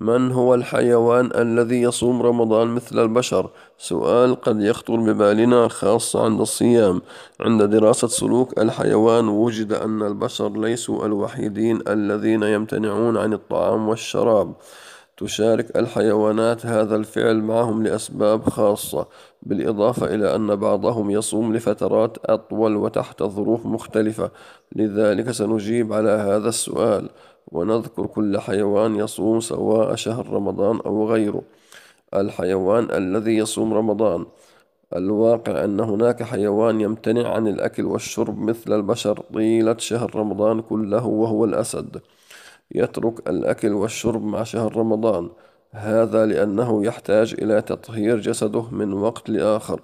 من هو الحيوان الذي يصوم رمضان مثل البشر؟ سؤال قد يخطر ببالنا خاصة عند الصيام عند دراسة سلوك الحيوان وجد أن البشر ليسوا الوحيدين الذين يمتنعون عن الطعام والشراب تشارك الحيوانات هذا الفعل معهم لأسباب خاصة بالإضافة إلى أن بعضهم يصوم لفترات أطول وتحت ظروف مختلفة لذلك سنجيب على هذا السؤال ونذكر كل حيوان يصوم سواء شهر رمضان أو غيره الحيوان الذي يصوم رمضان الواقع أن هناك حيوان يمتنع عن الأكل والشرب مثل البشر طيلة شهر رمضان كله وهو الأسد يترك الأكل والشرب مع شهر رمضان هذا لأنه يحتاج إلى تطهير جسده من وقت لآخر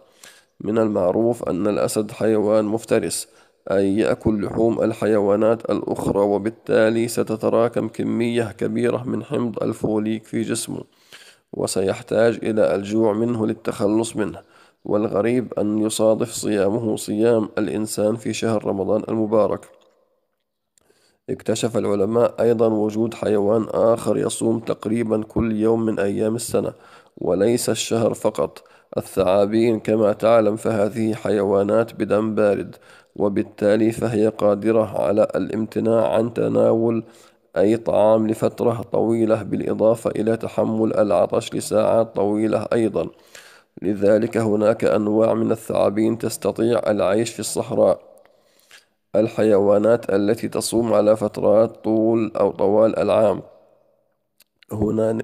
من المعروف أن الأسد حيوان مفترس أي يأكل لحوم الحيوانات الأخرى وبالتالي ستتراكم كمية كبيرة من حمض الفوليك في جسمه وسيحتاج إلى الجوع منه للتخلص منه والغريب أن يصادف صيامه صيام الإنسان في شهر رمضان المبارك اكتشف العلماء أيضًا وجود حيوان آخر يصوم تقريبًا كل يوم من أيام السنة، وليس الشهر فقط، الثعابين كما تعلم فهذه حيوانات بدم بارد، وبالتالي فهي قادرة على الامتناع عن تناول أي طعام لفترة طويلة بالإضافة إلى تحمل العطش لساعات طويلة أيضًا، لذلك هناك أنواع من الثعابين تستطيع العيش في الصحراء. الحيوانات التي تصوم على فترات طول أو طوال العام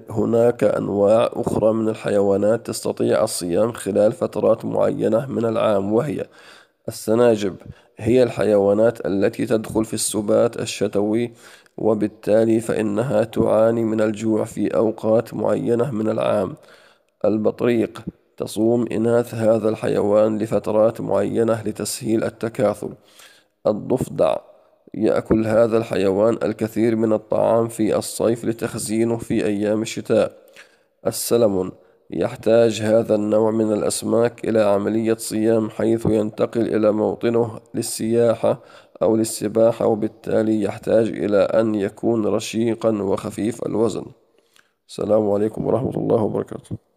هناك أنواع أخرى من الحيوانات تستطيع الصيام خلال فترات معينة من العام وهي السناجب هي الحيوانات التي تدخل في السبات الشتوي وبالتالي فإنها تعاني من الجوع في أوقات معينة من العام البطريق تصوم إناث هذا الحيوان لفترات معينة لتسهيل التكاثر الضفدع يأكل هذا الحيوان الكثير من الطعام في الصيف لتخزينه في أيام الشتاء السلمون يحتاج هذا النوع من الأسماك إلى عملية صيام حيث ينتقل إلى موطنه للسياحة أو للسباحة وبالتالي يحتاج إلى أن يكون رشيقا وخفيف الوزن السلام عليكم ورحمة الله وبركاته